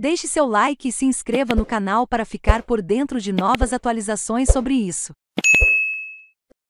Deixe seu like e se inscreva no canal para ficar por dentro de novas atualizações sobre isso.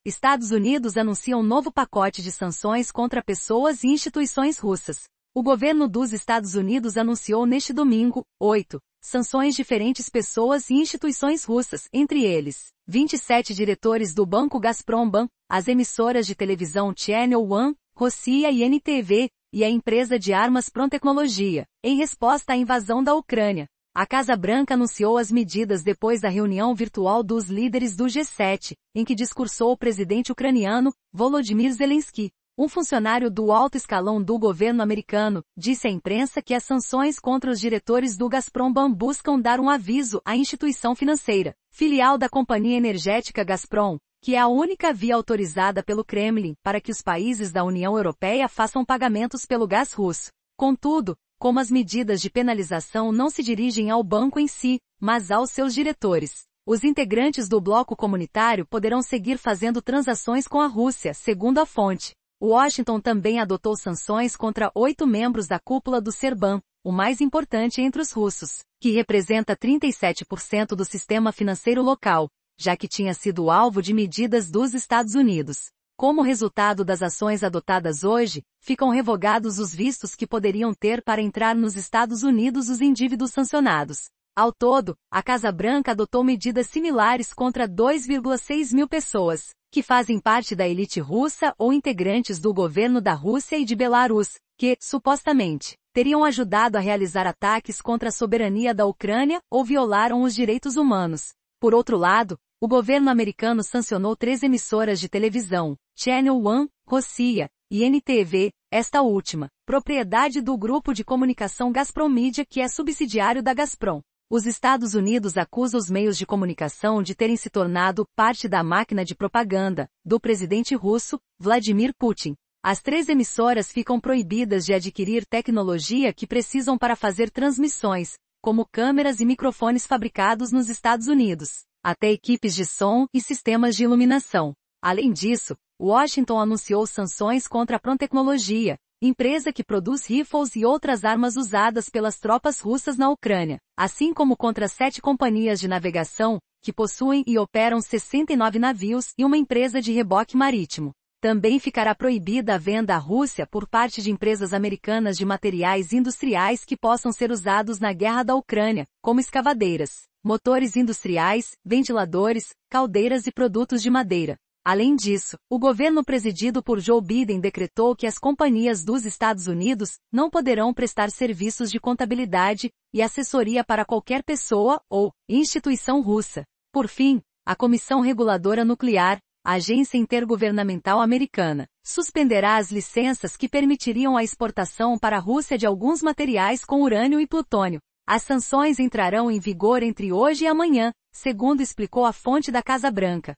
Estados Unidos anuncia um novo pacote de sanções contra pessoas e instituições russas. O governo dos Estados Unidos anunciou neste domingo, 8, sanções diferentes pessoas e instituições russas, entre eles, 27 diretores do banco Gazprombank, as emissoras de televisão Channel One, Rossiya e NTV, e a empresa de armas Prontecnologia, em resposta à invasão da Ucrânia. A Casa Branca anunciou as medidas depois da reunião virtual dos líderes do G7, em que discursou o presidente ucraniano, Volodymyr Zelensky. Um funcionário do alto escalão do governo americano disse à imprensa que as sanções contra os diretores do Gazprom buscam dar um aviso à instituição financeira, filial da companhia energética Gazprom, que é a única via autorizada pelo Kremlin para que os países da União Europeia façam pagamentos pelo gás russo. Contudo, como as medidas de penalização não se dirigem ao banco em si, mas aos seus diretores, os integrantes do bloco comunitário poderão seguir fazendo transações com a Rússia, segundo a fonte. Washington também adotou sanções contra oito membros da cúpula do Serban, o mais importante entre os russos, que representa 37% do sistema financeiro local, já que tinha sido alvo de medidas dos Estados Unidos. Como resultado das ações adotadas hoje, ficam revogados os vistos que poderiam ter para entrar nos Estados Unidos os indivíduos sancionados. Ao todo, a Casa Branca adotou medidas similares contra 2,6 mil pessoas, que fazem parte da elite russa ou integrantes do governo da Rússia e de Belarus, que, supostamente, teriam ajudado a realizar ataques contra a soberania da Ucrânia ou violaram os direitos humanos. Por outro lado, o governo americano sancionou três emissoras de televisão, Channel One, Rossiya e NTV, esta última, propriedade do grupo de comunicação Gazprom Media que é subsidiário da Gazprom. Os Estados Unidos acusa os meios de comunicação de terem se tornado parte da máquina de propaganda do presidente russo, Vladimir Putin. As três emissoras ficam proibidas de adquirir tecnologia que precisam para fazer transmissões, como câmeras e microfones fabricados nos Estados Unidos, até equipes de som e sistemas de iluminação. Além disso, Washington anunciou sanções contra a Prontecnologia, empresa que produz rifles e outras armas usadas pelas tropas russas na Ucrânia, assim como contra sete companhias de navegação, que possuem e operam 69 navios e uma empresa de reboque marítimo. Também ficará proibida a venda à Rússia por parte de empresas americanas de materiais industriais que possam ser usados na guerra da Ucrânia, como escavadeiras, motores industriais, ventiladores, caldeiras e produtos de madeira. Além disso, o governo presidido por Joe Biden decretou que as companhias dos Estados Unidos não poderão prestar serviços de contabilidade e assessoria para qualquer pessoa ou instituição russa. Por fim, a Comissão Reguladora Nuclear, agência intergovernamental americana, suspenderá as licenças que permitiriam a exportação para a Rússia de alguns materiais com urânio e plutônio. As sanções entrarão em vigor entre hoje e amanhã, segundo explicou a fonte da Casa Branca.